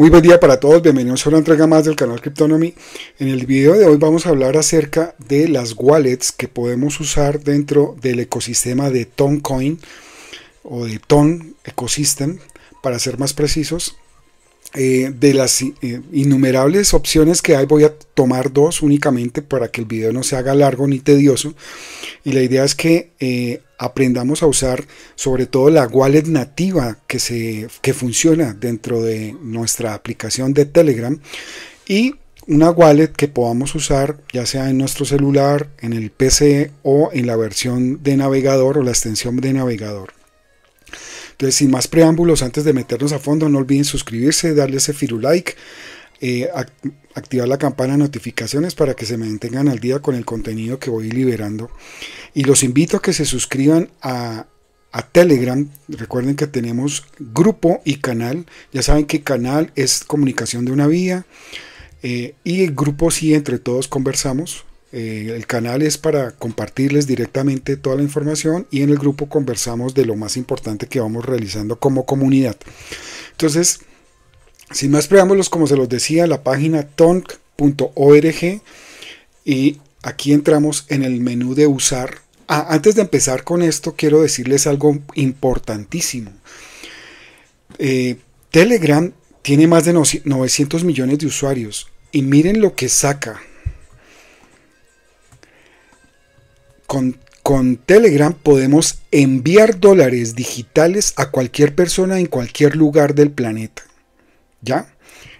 Muy buen día para todos, bienvenidos a una entrega más del canal Cryptonomy. En el video de hoy vamos a hablar acerca de las wallets que podemos usar dentro del ecosistema de Toncoin o de Ton Ecosystem, para ser más precisos. Eh, de las eh, innumerables opciones que hay, voy a tomar dos únicamente para que el video no se haga largo ni tedioso. Y la idea es que eh, aprendamos a usar sobre todo la wallet nativa que, se, que funciona dentro de nuestra aplicación de Telegram y una wallet que podamos usar ya sea en nuestro celular, en el PC o en la versión de navegador o la extensión de navegador. Entonces, sin más preámbulos, antes de meternos a fondo, no olviden suscribirse, darle ese firulike, like, eh, activar la campana de notificaciones para que se mantengan al día con el contenido que voy liberando. Y los invito a que se suscriban a, Telegram. Recuerden que tenemos grupo y canal. Ya saben que canal es comunicación de una vía. Eh, y el grupo sí, entre todos conversamos. Eh, el canal es para compartirles directamente toda la información y en el grupo conversamos de lo más importante que vamos realizando como comunidad. Entonces, sin más preámbulos, como se los decía, la página tonk.org y aquí entramos en el menú de usar. Ah, antes de empezar con esto, quiero decirles algo importantísimo. Eh, Telegram tiene más de 900 millones de usuarios y miren lo que saca con, Telegram podemos enviar dólares digitales a cualquier persona en cualquier lugar del planeta. ¿Ya?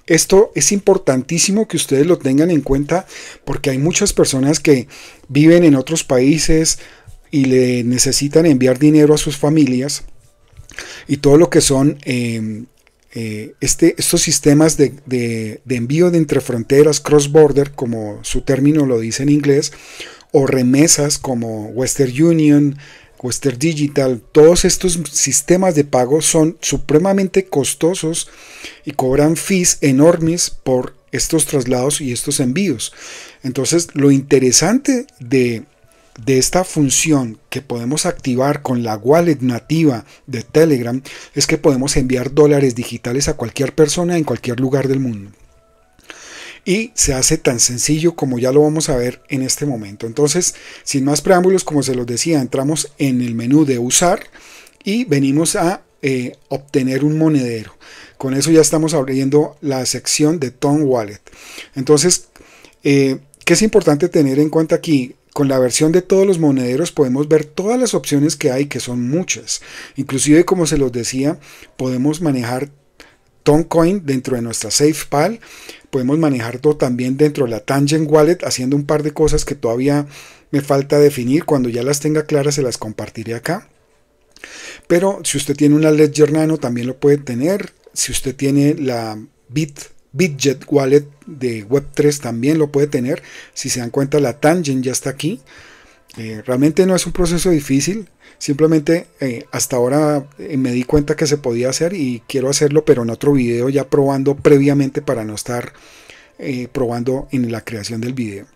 Esto es importantísimo que ustedes lo tengan en cuenta porque hay muchas personas que viven en otros países y le necesitan enviar dinero a sus familias y todo lo que son em, eh, este, estos sistemas de envío de entre fronteras, cross-border, como su término lo dice en inglés, o remesas como Western Union, Western Digital, todos estos sistemas de pago son supremamente costosos y cobran fees enormes por estos traslados y estos envíos. Entonces, lo interesante de, de esta función que podemos activar con la wallet nativa de Telegram es que podemos enviar dólares digitales a cualquier persona en cualquier lugar del mundo y se hace tan sencillo como ya lo vamos a ver en este momento. Entonces, sin más preámbulos, como se los decía, entramos en el menú de usar y venimos a eh, obtener un monedero. Con eso ya estamos abriendo la sección de Tom Wallet. Entonces, eh, ¿qué es importante tener en cuenta aquí? Con la versión de todos los monederos podemos ver todas las opciones que hay, que son muchas. Inclusive, como se los decía, podemos manejar Toncoin dentro de nuestra SafePal. Podemos manejarlo también dentro de la Tangent Wallet haciendo un par de cosas que todavía me falta definir. Cuando ya las tenga claras se las compartiré acá. Pero si usted tiene una Ledger Nano también lo puede tener. Si usted tiene la Bit Wallet de Web3 también lo puede tener. Si se dan cuenta, la Tangent ya está aquí. Eh, realmente no es un proceso difícil. Simplemente eh, hasta ahora eh, me di cuenta que se podía hacer y quiero hacerlo, pero en otro video ya probando previamente para no estar eh, probando en la creación del video.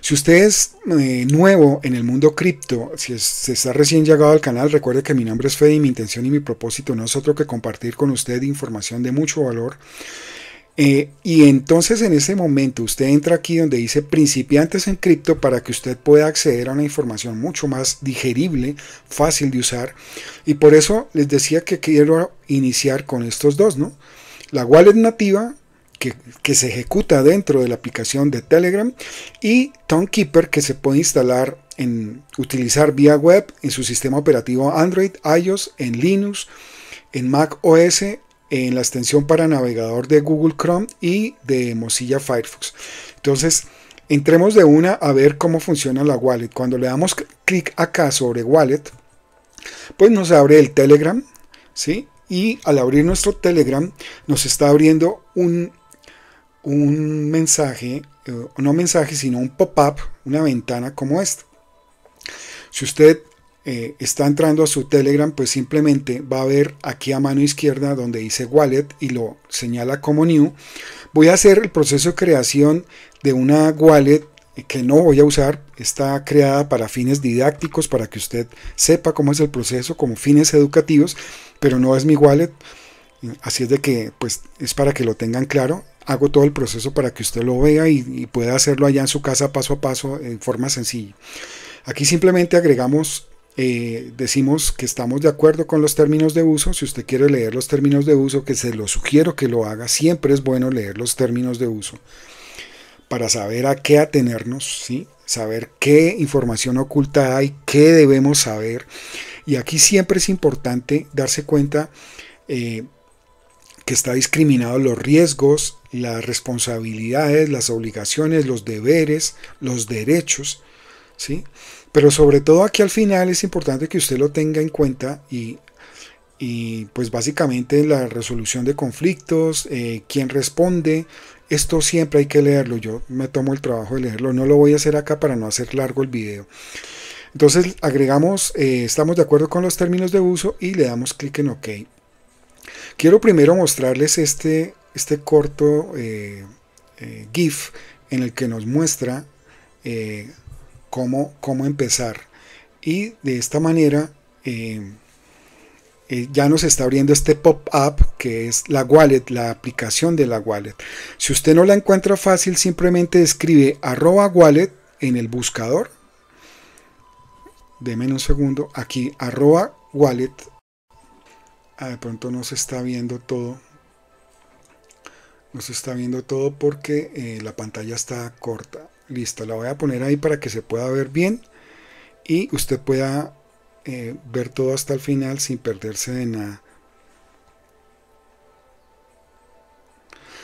Si usted es nuevo en el mundo cripto, si se está recién llegado al canal, recuerde que mi nombre es Fede y mi intención y mi propósito no es otro que compartir con usted información de mucho valor eh, y entonces en ese momento usted entra aquí donde dice principiantes en cripto para que usted pueda acceder a una información mucho más digerible, fácil de usar. Y por eso les decía que quiero iniciar con estos dos, ¿no? La wallet nativa que, se ejecuta dentro de la aplicación de Telegram y Tonekeeper que se puede instalar en utilizar vía web en su sistema operativo Android, iOS, en Linux, en Mac OS en la extensión para navegador de Google Chrome y de Mozilla Firefox. Entonces, entremos de una a ver cómo funciona la wallet. Cuando le damos clic acá sobre wallet, pues nos abre el Telegram, ¿sí? Y al abrir nuestro Telegram nos está abriendo un, un mensaje, eh, no mensaje, sino un pop-up, una ventana como esta. Si usted eh, está entrando a su Telegram, pues simplemente va a ver aquí a mano izquierda donde dice wallet y lo señala como new. Voy a hacer el proceso de creación de una wallet que no voy a usar, está creada para fines didácticos, para que usted sepa cómo es el proceso, como fines educativos, pero no es mi wallet, así es de que pues es para que lo tengan claro, hago todo el proceso para que usted lo vea y pueda hacerlo allá en su casa paso a paso en forma sencilla. Aquí simplemente agregamos eh, decimos que estamos de acuerdo con los términos de uso. Si usted quiere leer los términos de uso, que se lo sugiero que lo haga, siempre es bueno leer los términos de uso para saber a qué atenernos, ¿sí? saber qué información oculta hay, qué debemos saber. Y aquí siempre es importante darse cuenta eh, que está discriminado los riesgos, las responsabilidades, las obligaciones, los deberes, los derechos. ¿sí? Pero sobre todo aquí al final es importante que usted lo tenga en cuenta y, y pues básicamente la resolución de conflictos, eh, quién responde, esto siempre hay que leerlo. Yo me tomo el trabajo de leerlo, no lo voy a hacer acá para no hacer largo el video. Entonces agregamos, eh, estamos de acuerdo con los términos de uso y le damos clic en OK. Quiero primero mostrarles este, este corto eh, GIF en el que nos muestra cómo, empezar. Y de esta manera eh, eh, ya nos está abriendo este pop-up que es la wallet, la aplicación de la wallet. Si usted no la encuentra fácil, simplemente escribe arroba wallet en el buscador. Deme un segundo. Aquí arroba wallet. Ah, de pronto no se está viendo todo. No se está viendo todo porque eh, la pantalla está corta. Listo, la voy a poner ahí para que se pueda ver bien y usted pueda eh, ver todo hasta el final sin perderse de nada.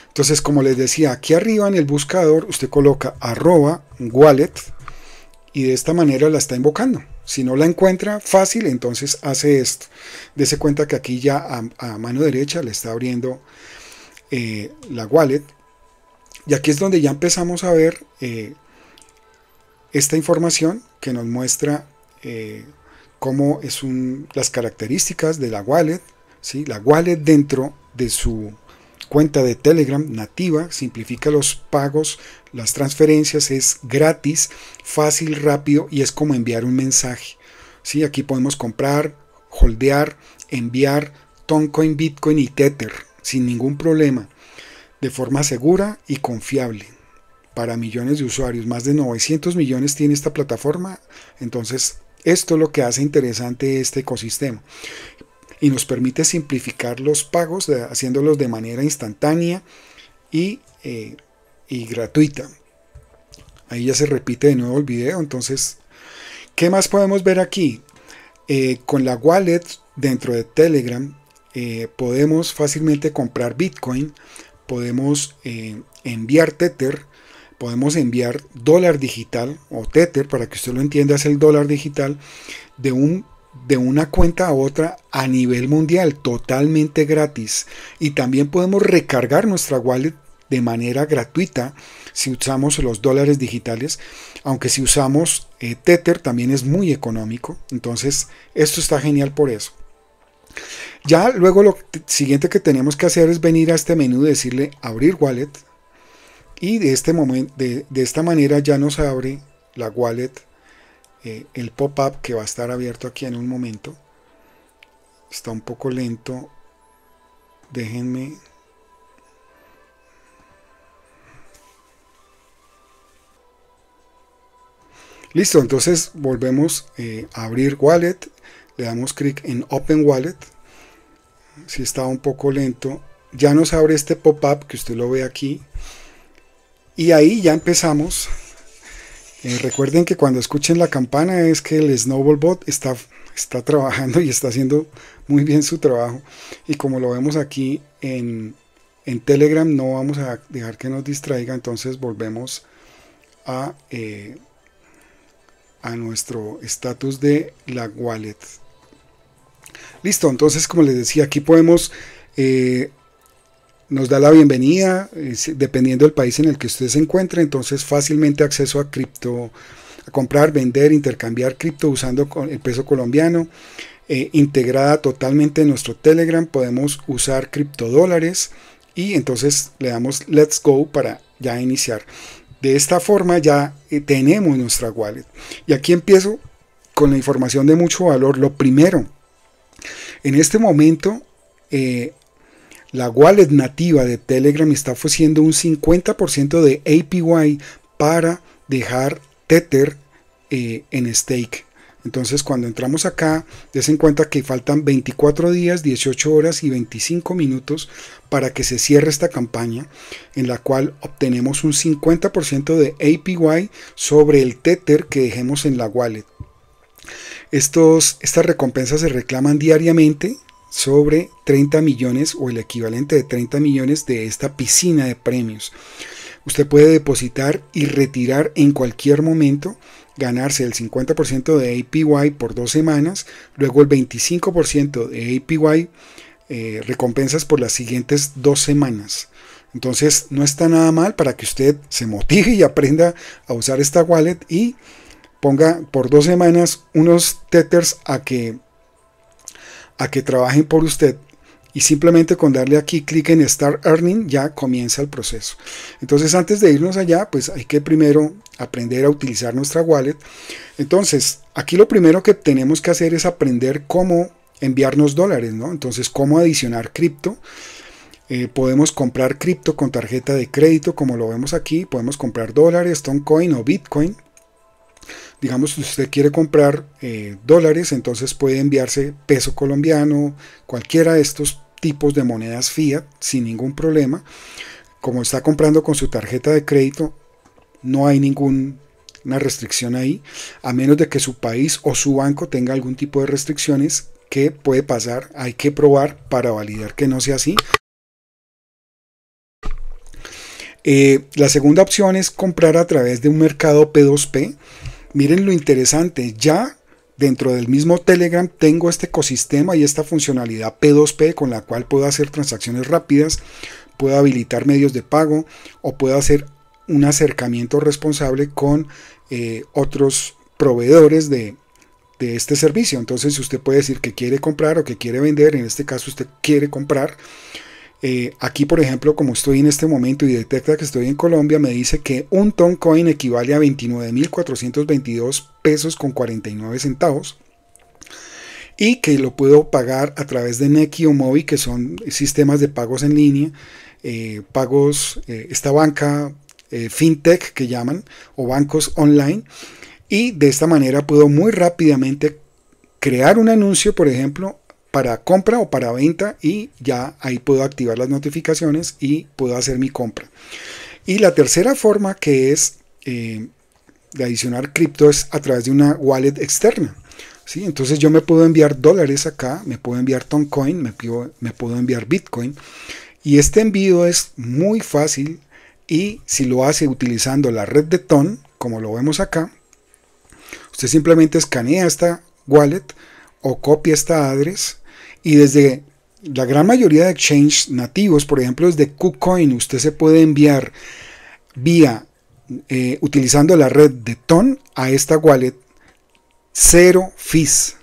Entonces, como les decía, aquí arriba en el buscador usted coloca arroba wallet y de esta manera la está invocando. Si no la encuentra fácil, entonces hace esto. Dese cuenta que aquí ya a, mano derecha le está abriendo eh, la wallet y aquí es donde ya empezamos a ver eh, esta información que nos muestra eh, cómo es las características de la wallet, la wallet dentro de su cuenta de Telegram nativa, simplifica los pagos, las transferencias, es gratis, fácil, rápido y es como enviar un mensaje. Aquí podemos comprar, holdear, enviar Toncoin, Bitcoin y Tether sin ningún problema de forma segura y confiable para millones de usuarios. Más de 900 millones tiene esta plataforma. Entonces, esto es lo que hace interesante este ecosistema. Y nos permite simplificar los pagos haciéndolos de manera instantánea eh, y, gratuita. Ahí ya se repite de nuevo el video. Entonces, ¿qué más podemos ver aquí? Eh, con la wallet dentro de Telegram eh, podemos fácilmente comprar Bitcoin podemos eh, enviar Tether, podemos enviar dólar digital o Tether, para que usted lo entienda, es el dólar digital de un de una cuenta a otra a nivel mundial totalmente gratis y también podemos recargar nuestra wallet de manera gratuita si usamos los dólares digitales, aunque si usamos eh, Tether también es muy económico. Entonces, esto está genial por eso. Ya luego lo siguiente que tenemos que hacer es venir a este menú y decirle abrir wallet. Y de, este momento, de, esta manera ya nos abre la wallet, eh, el pop-up que va a estar abierto aquí en un momento. Está un poco lento. Déjenme Listo, entonces volvemos eh, a abrir wallet le damos clic en Open Wallet, si está un poco lento, ya nos abre este pop-up que usted lo ve aquí, y ahí ya empezamos. Eh, recuerden que cuando escuchen la campana es que el Snowball Bot está, está trabajando y está haciendo muy bien su trabajo. Y como lo vemos aquí en, Telegram, no vamos a dejar que nos distraiga, entonces volvemos a, eh, a nuestro estatus de la wallet. Listo, entonces como les decía, aquí podemos... Eh, nos da la bienvenida, dependiendo del país en el que usted se encuentre, entonces fácilmente acceso a cripto, a comprar, vender, intercambiar cripto usando el peso colombiano, eh, integrada totalmente en nuestro Telegram, podemos usar criptodólares y entonces le damos let's go para ya iniciar. De esta forma ya eh, tenemos nuestra wallet. Y aquí empiezo con la información de mucho valor. Lo primero, en este momento, eh, la wallet nativa de Telegram está ofreciendo un 50% de APY para dejar Tether eh, en stake. Entonces cuando entramos acá, desen cuenta que faltan 24 días, 18 horas y 25 minutos para que se cierre esta campaña, en la cual obtenemos un 50% de APY sobre el Tether que dejemos en la wallet. Estos, estas recompensas se reclaman diariamente sobre 30 millones o el equivalente de 30 millones de esta piscina de premios. Usted puede depositar y retirar en cualquier momento, ganarse el 50% de APY por dos semanas, luego el 25% de APY, eh, recompensas por las siguientes dos semanas. Entonces no está nada mal para que usted se motive y aprenda a usar esta wallet y ponga por dos semanas unos teters a que, a que trabajen por usted y simplemente con darle aquí clic en Start Earning ya comienza el proceso. Entonces antes de irnos allá, pues hay que primero aprender a utilizar nuestra wallet. Entonces aquí lo primero que tenemos que hacer es aprender cómo enviarnos dólares, ¿no? Entonces cómo adicionar cripto. Eh, podemos comprar cripto con tarjeta de crédito, como lo vemos aquí. Podemos comprar dólares, Coin o Bitcoin digamos, si usted quiere comprar eh, dólares, entonces puede enviarse peso colombiano, cualquiera de estos tipos de monedas fiat sin ningún problema. Como está comprando con su tarjeta de crédito, no hay ninguna restricción ahí, a menos de que su país o su banco tenga algún tipo de restricciones que puede pasar, hay que probar para validar que no sea así. Eh, la segunda opción es comprar a través de un mercado P2P. Miren lo interesante, ya dentro del mismo Telegram tengo este ecosistema y esta funcionalidad P2P con la cual puedo hacer transacciones rápidas, puedo habilitar medios de pago o puedo hacer un acercamiento responsable con eh, otros proveedores de, de este servicio. Entonces usted puede decir que quiere comprar o que quiere vender, en este caso usted quiere comprar eh, aquí, por ejemplo, como estoy en este momento y detecta que estoy en Colombia, me dice que un ton coin equivale a 29.422 pesos con 49 centavos y que lo puedo pagar a través de Nequi o movi que son sistemas de pagos en línea, eh, pagos, eh, esta banca fintech que llaman, o bancos online. Y de esta manera puedo muy rápidamente crear un anuncio, por ejemplo, para compra o para venta y ya ahí puedo activar las notificaciones y puedo hacer mi compra. Y la tercera forma que es eh, de adicionar cripto es a través de una wallet externa. ¿sí? Entonces yo me puedo enviar dólares acá, me puedo enviar Toncoin, me, puedo, me puedo enviar Bitcoin. Y este envío es muy fácil y si lo hace utilizando la red de Ton, como lo vemos acá, usted simplemente escanea esta wallet o copia esta address y desde la gran mayoría de exchanges nativos, por ejemplo, desde KuCoin, usted se puede enviar vía eh, utilizando la red de Ton a esta wallet cero fees.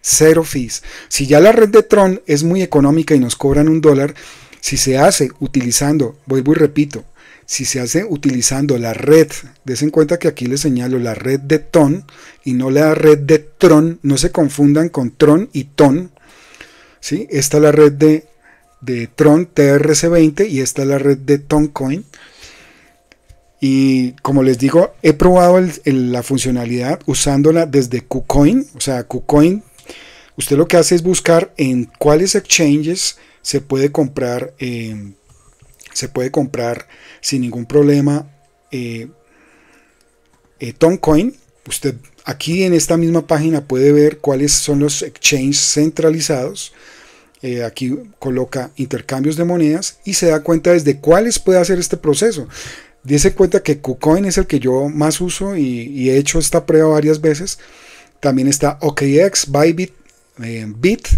Cero fees. Si ya la red de Tron es muy económica y nos cobran un dólar, si se hace utilizando, vuelvo y repito, si se hace utilizando la red, des en cuenta que aquí les señalo la red de Ton y no la red de Tron, no se confundan con Tron y Ton, esta es la red de, Tron TRC20 y esta es la red de Toncoin. Y como les digo, he probado la funcionalidad usándola desde KuCoin. O sea, KuCoin, usted lo que hace es buscar en cuáles exchanges se puede comprar, eh, se puede comprar sin ningún problema eh, eh Usted aquí en esta misma página puede ver cuáles son los exchanges centralizados. Eh, aquí coloca intercambios de monedas y se da cuenta desde cuáles puede hacer este proceso. Dice cuenta que KuCoin es el que yo más uso y, he hecho esta prueba varias veces. También está OKX, Bybit, eh, Bit.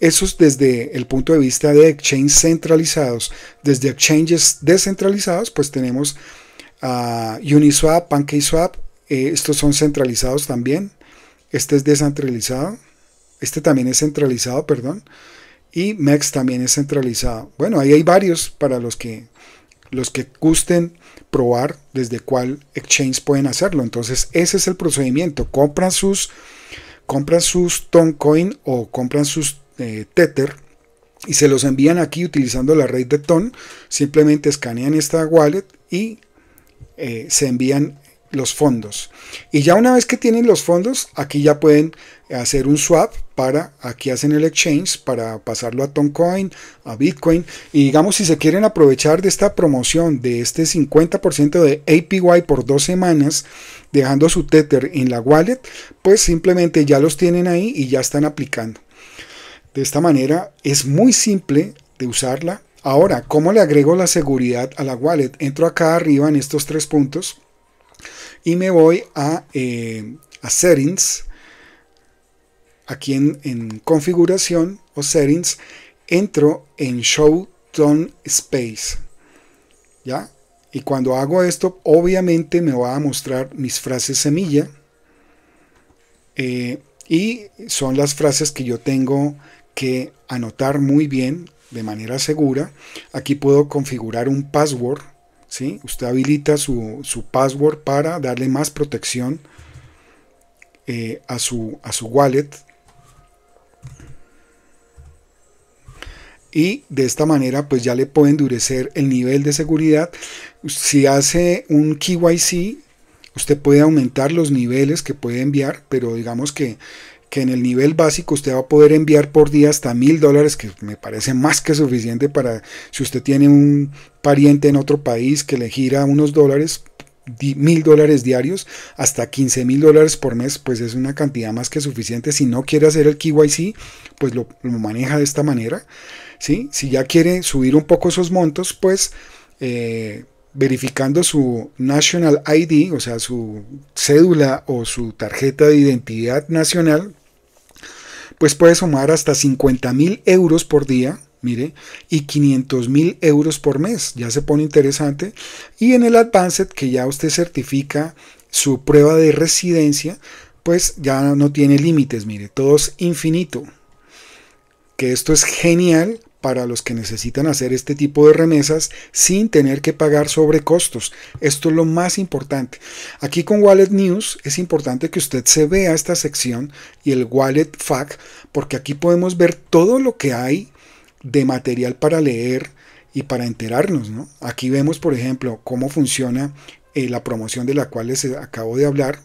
Eso es desde el punto de vista de exchanges centralizados. Desde exchanges descentralizados, pues tenemos Uniswap, PancakeSwap, eh, estos son centralizados también. Este es descentralizado. Este también es centralizado, perdón. Y MEX también es centralizado. Bueno, ahí hay varios para los que, los que gusten probar desde cuál exchange pueden hacerlo. Entonces, ese es el procedimiento. Compran sus, compran sus Toncoin o compran sus eh, Tether y se los envían aquí utilizando la red de Ton. Simplemente escanean esta wallet y eh, se envían los fondos. Y ya una vez que tienen los fondos, aquí ya pueden hacer un swap para, aquí hacen el exchange, para pasarlo a Toncoin, a Bitcoin. Y digamos, si se quieren aprovechar de esta promoción, de este 50% de APY por dos semanas, dejando su Tether en la wallet, pues simplemente ya los tienen ahí y ya están aplicando. De esta manera es muy simple de usarla. Ahora, ¿cómo le agrego la seguridad a la wallet? Entro acá arriba en estos tres puntos y me voy a, eh, settings, aquí en, configuración o settings, entro en show tone space, ¿ya? Y cuando hago esto, obviamente me va a mostrar mis frases semilla. Eh, y son las frases que yo tengo que anotar muy bien, de manera segura. Aquí puedo configurar un password Usted habilita su, password para darle más protección eh, a, su, a su wallet. Y de esta manera pues ya le puede endurecer el nivel de seguridad. Si hace un KYC, usted puede aumentar los niveles que puede enviar, pero digamos que que en el nivel básico usted va a poder enviar por día hasta mil dólares, que me parece más que suficiente para si usted tiene un pariente en otro país que le gira unos dólares, mil dólares diarios, hasta 15 mil dólares por mes, pues es una cantidad más que suficiente. Si no quiere hacer el KYC, pues lo, maneja de esta manera. ¿sí? Si ya quiere subir un poco esos montos, pues... Eh, verificando su National ID, o sea, su cédula o su tarjeta de identidad nacional, pues puede sumar hasta 50 mil euros por día, mire, y 500 mil euros por mes, ya se pone interesante. Y en el Advanced, que ya usted certifica su prueba de residencia, pues ya no tiene límites, mire, todo es infinito. Que esto es genial para los que necesitan hacer este tipo de remesas sin tener que pagar sobre costos Esto es lo más importante. Aquí con Wallet News es importante que usted se vea esta sección y el Wallet FAQ porque aquí podemos ver todo lo que hay de material para leer y para enterarnos. Aquí vemos, por ejemplo, cómo funciona eh, la promoción de la cual les acabo de hablar,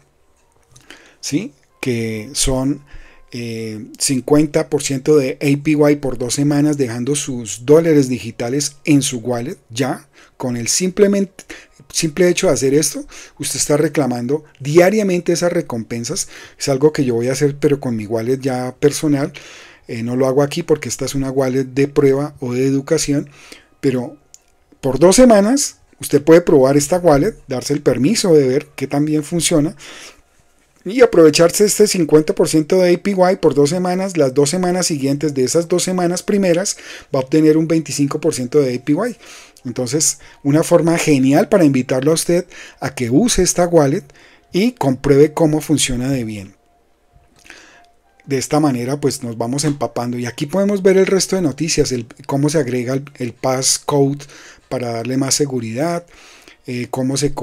¿sí? que son 50% de APY por dos semanas dejando sus dólares digitales en su wallet ya con el simplemente simple hecho de hacer esto usted está reclamando diariamente esas recompensas es algo que yo voy a hacer pero con mi wallet ya personal eh, no lo hago aquí porque esta es una wallet de prueba o de educación pero por dos semanas usted puede probar esta wallet darse el permiso de ver que también funciona y aprovecharse este 50% de APY por dos semanas, las dos semanas siguientes de esas dos semanas primeras va a obtener un 25% de APY. Entonces, una forma genial para invitarlo a usted a que use esta wallet y compruebe cómo funciona de bien. De esta manera, pues nos vamos empapando. Y aquí podemos ver el resto de noticias, el, cómo se agrega el, passcode para darle más seguridad, eh, cómo se,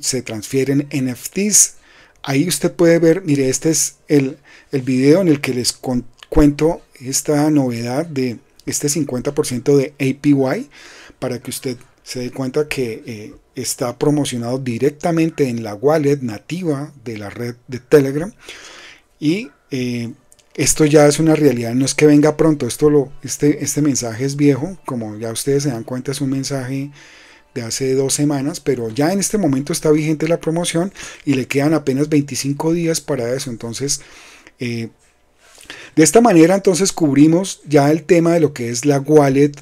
se transfieren NFTs Ahí usted puede ver, mire, este es el, el video en el que les cuento esta novedad de este 50% de APY para que usted se dé cuenta que eh, está promocionado directamente en la wallet nativa de la red de Telegram y eh, esto ya es una realidad, no es que venga pronto, esto lo, este, este mensaje es viejo, como ya ustedes se dan cuenta es un mensaje de hace dos semanas, pero ya en este momento está vigente la promoción y le quedan apenas 25 días para eso. Entonces, eh, de esta manera entonces cubrimos ya el tema de lo que es la wallet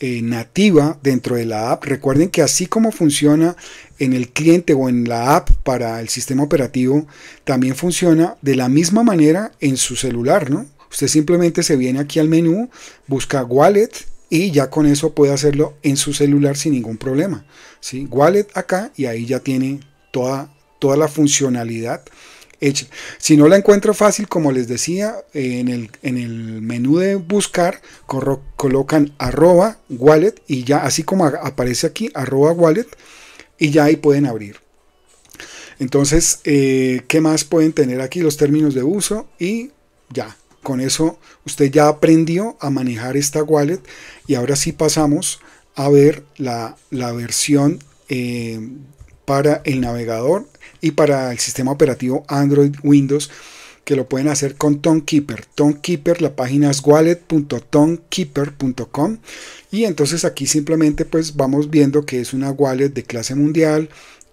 eh, nativa dentro de la app. Recuerden que así como funciona en el cliente o en la app para el sistema operativo, también funciona de la misma manera en su celular, ¿no? Usted simplemente se viene aquí al menú, busca wallet y ya con eso puede hacerlo en su celular sin ningún problema. Wallet acá y ahí ya tiene toda, toda la funcionalidad hecha. Si no la encuentro fácil, como les decía, en el, menú de buscar colocan arroba wallet y ya así como aparece aquí arroba wallet y ya ahí pueden abrir. Entonces, eh, ¿qué más pueden tener aquí? Los términos de uso y ya, con eso usted ya aprendió a manejar esta wallet y ahora sí pasamos a ver la, la versión eh, para el navegador y para el sistema operativo Android Windows que lo pueden hacer con Tonkeeper. Tonkeeper, la página es wallet.tonkeeper.com y entonces aquí simplemente pues vamos viendo que es una wallet de clase mundial,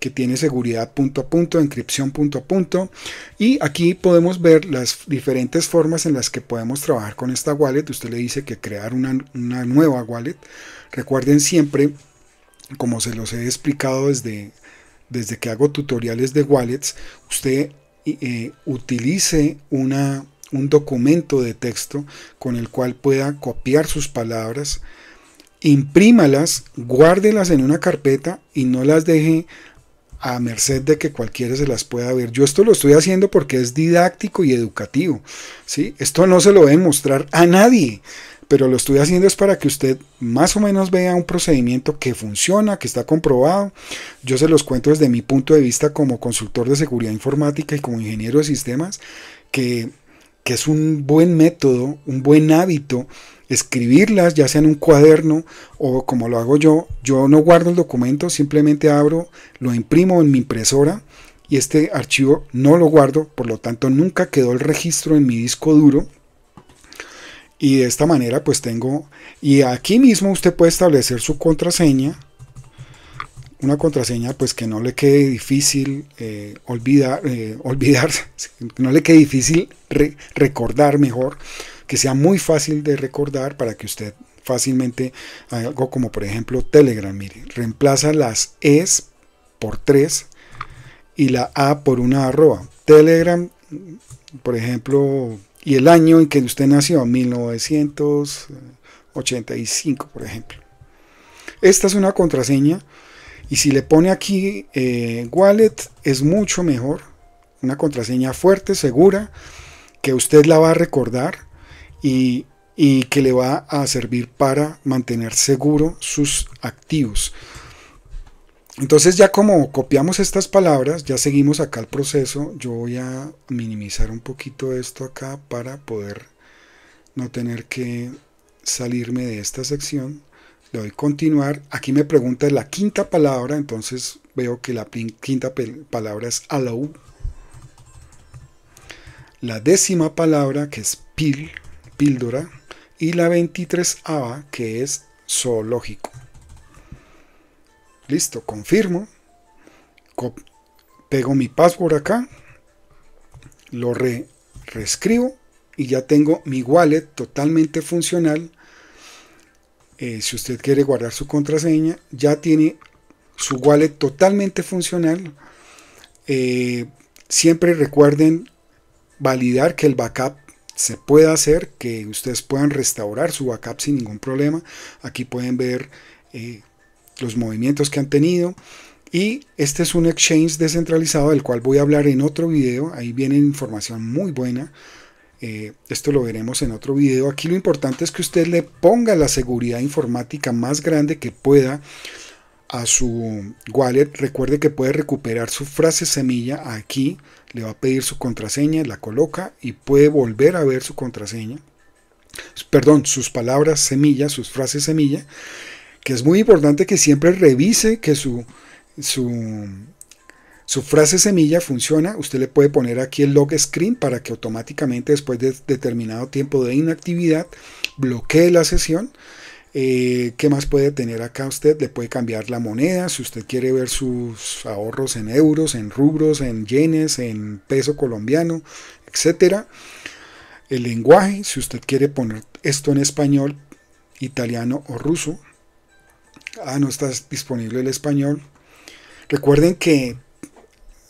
tiene seguridad punto a punto, encripción punto a punto. Y aquí podemos ver las diferentes formas en las que podemos trabajar con esta wallet. Usted le dice que crear una, nueva wallet. Recuerden siempre, como se los he explicado desde, desde que hago tutoriales de wallets, usted eh, eh, utilice una, un documento de texto con el cual pueda copiar sus palabras imprímalas, guárdelas en una carpeta y no las deje a merced de que cualquiera se las pueda ver. Yo esto lo estoy haciendo porque es didáctico y educativo. ¿sí? Esto no se lo deben mostrar a nadie, pero lo estoy haciendo es para que usted más o menos vea un procedimiento que funciona, que está comprobado. Yo se los cuento desde mi punto de vista como consultor de seguridad informática y como ingeniero de sistemas, que, que es un buen método, un buen hábito escribirlas, ya sea en un cuaderno o como lo hago yo. Yo no guardo el documento, simplemente abro, lo imprimo en mi impresora y este archivo no lo guardo, por lo tanto nunca quedó el registro en mi disco duro. Y de esta manera pues tengo, y aquí mismo usted puede establecer su contraseña, una contraseña pues que no le quede difícil eh, eh, olvidar, eh, no le quede difícil recordar mejor que sea muy fácil de recordar para que usted fácilmente algo como por ejemplo Telegram, mire, reemplaza las es por 3 y la a por una arroba. Telegram, por ejemplo, y el año en que usted nació, 1985, por ejemplo. Esta es una contraseña y si le pone aquí eh, wallet es mucho mejor, una contraseña fuerte, segura, que usted la va a recordar y, que le va a servir para mantener seguro sus activos. Entonces ya como copiamos estas palabras, ya seguimos acá el proceso. Yo voy a minimizar un poquito esto acá para poder no tener que salirme de esta sección. Le doy continuar. Aquí me pregunta la quinta palabra, entonces veo que la quinta palabra es allow. La décima palabra que es pill píldora, y la 23 a que es zoológico. Listo, confirmo. pego mi password acá, lo reescribo y ya tengo mi wallet totalmente funcional. Eh, si usted quiere guardar su contraseña, ya tiene su wallet totalmente funcional. Eh, siempre recuerden validar que el backup se puede hacer que ustedes puedan restaurar su backup sin ningún problema. Aquí pueden ver eh, los movimientos que han tenido. Y este es un exchange descentralizado del cual voy a hablar en otro video. Ahí viene información muy buena. Eh, esto lo veremos en otro video. Aquí lo importante es que usted le ponga la seguridad informática más grande que pueda a su wallet, recuerde que puede recuperar su frase semilla aquí, le va a pedir su contraseña, la coloca y puede volver a ver su contraseña, perdón, sus palabras semilla, sus frases semilla, que es muy importante que siempre revise que su, su, su frase semilla funciona, usted le puede poner aquí el log screen para que automáticamente después de determinado tiempo de inactividad bloquee la sesión eh, ¿Qué más puede tener acá usted? Le puede cambiar la moneda si usted quiere ver sus ahorros en euros, en rubros, en yenes, en peso colombiano, etc El lenguaje, si usted quiere poner esto en español, italiano o ruso. Ah, no está disponible el español. Recuerden que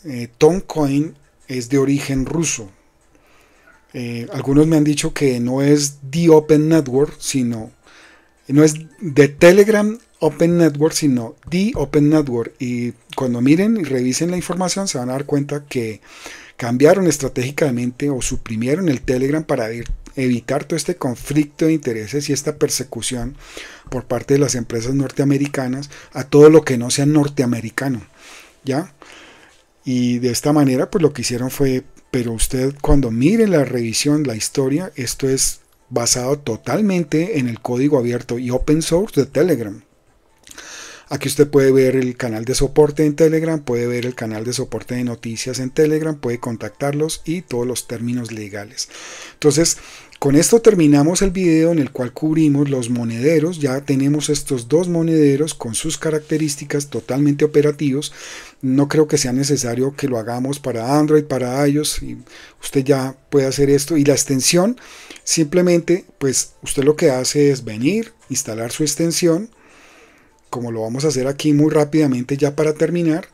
eh, Toncoin es de origen ruso. Eh, algunos me han dicho que no es The Open Network, sino no es de Telegram Open Network, sino de Open Network. Y cuando miren y revisen la información se van a dar cuenta que cambiaron estratégicamente o suprimieron el Telegram para evitar todo este conflicto de intereses y esta persecución por parte de las empresas norteamericanas a todo lo que no sea norteamericano. ¿Ya? Y de esta manera, pues lo que hicieron fue, pero usted cuando miren la revisión, la historia, esto es basado totalmente en el código abierto y open source de Telegram. Aquí usted puede ver el canal de soporte en Telegram, puede ver el canal de soporte de noticias en Telegram, puede contactarlos y todos los términos legales. Entonces, con esto terminamos el video en el cual cubrimos los monederos. Ya tenemos estos dos monederos con sus características totalmente operativos. No creo que sea necesario que lo hagamos para Android, para iOS. usted ya puede hacer esto. Y la extensión Simplemente, pues usted lo que hace es venir, instalar su extensión, como lo vamos a hacer aquí muy rápidamente ya para terminar,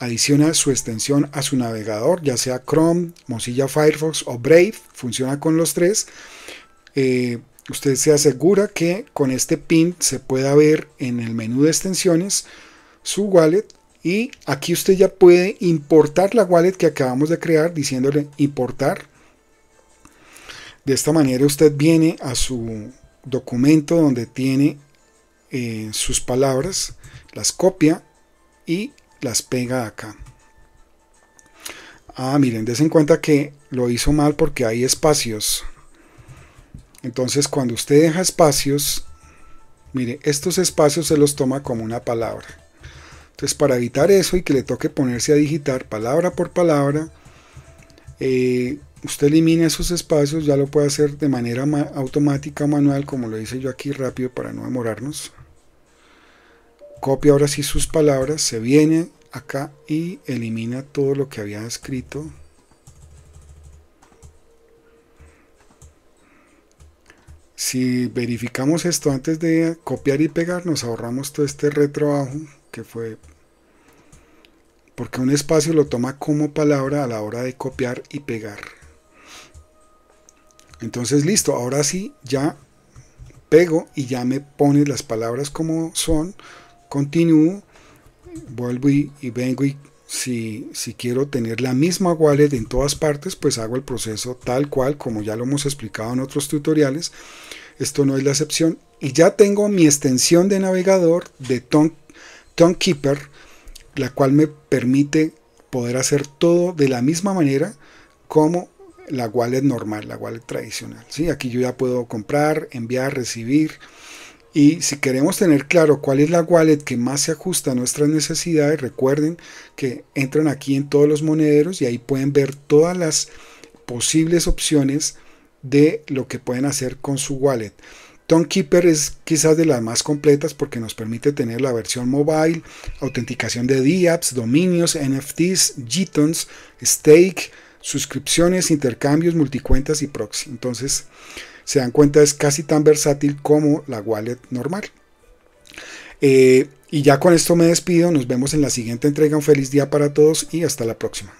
adiciona su extensión a su navegador, ya sea Chrome, Mozilla Firefox o Brave, funciona con los tres. Eh, usted se asegura que con este pin se pueda ver en el menú de extensiones su wallet y aquí usted ya puede importar la wallet que acabamos de crear diciéndole importar de esta manera usted viene a su documento donde tiene eh, sus palabras, las copia y las pega acá. Ah, miren, en cuenta que lo hizo mal porque hay espacios. Entonces cuando usted deja espacios, mire, estos espacios se los toma como una palabra. Entonces para evitar eso y que le toque ponerse a digitar palabra por palabra, eh, usted elimina esos espacios, ya lo puede hacer de manera automática, manual, como lo hice yo aquí rápido para no demorarnos. Copia ahora sí sus palabras, se viene acá y elimina todo lo que había escrito. Si verificamos esto antes de copiar y pegar, nos ahorramos todo este retrabajo que fue porque un espacio lo toma como palabra a la hora de copiar y pegar. Entonces, listo, ahora sí, ya pego y ya me pone las palabras como son, continúo, vuelvo y, vengo y si, si, quiero tener la misma wallet en todas partes, pues hago el proceso tal cual, como ya lo hemos explicado en otros tutoriales. Esto no es la excepción. Y ya tengo mi extensión de navegador de Keeper la cual me permite poder hacer todo de la misma manera como la wallet normal, la wallet tradicional. ¿sí? Aquí yo ya puedo comprar, enviar, recibir. Y si queremos tener claro cuál es la wallet que más se ajusta a nuestras necesidades, recuerden que entran aquí en todos los monederos y ahí pueden ver todas las posibles opciones de lo que pueden hacer con su wallet. Tonkeeper es quizás de las más completas porque nos permite tener la versión mobile, autenticación de DApps, dominios, NFTs, Jitons, stake, suscripciones, intercambios, multicuentas y proxy. Entonces, se dan cuenta, es casi tan versátil como la wallet normal. Eh, y ya con esto me despido, nos vemos en la siguiente entrega, un feliz día para todos y hasta la próxima.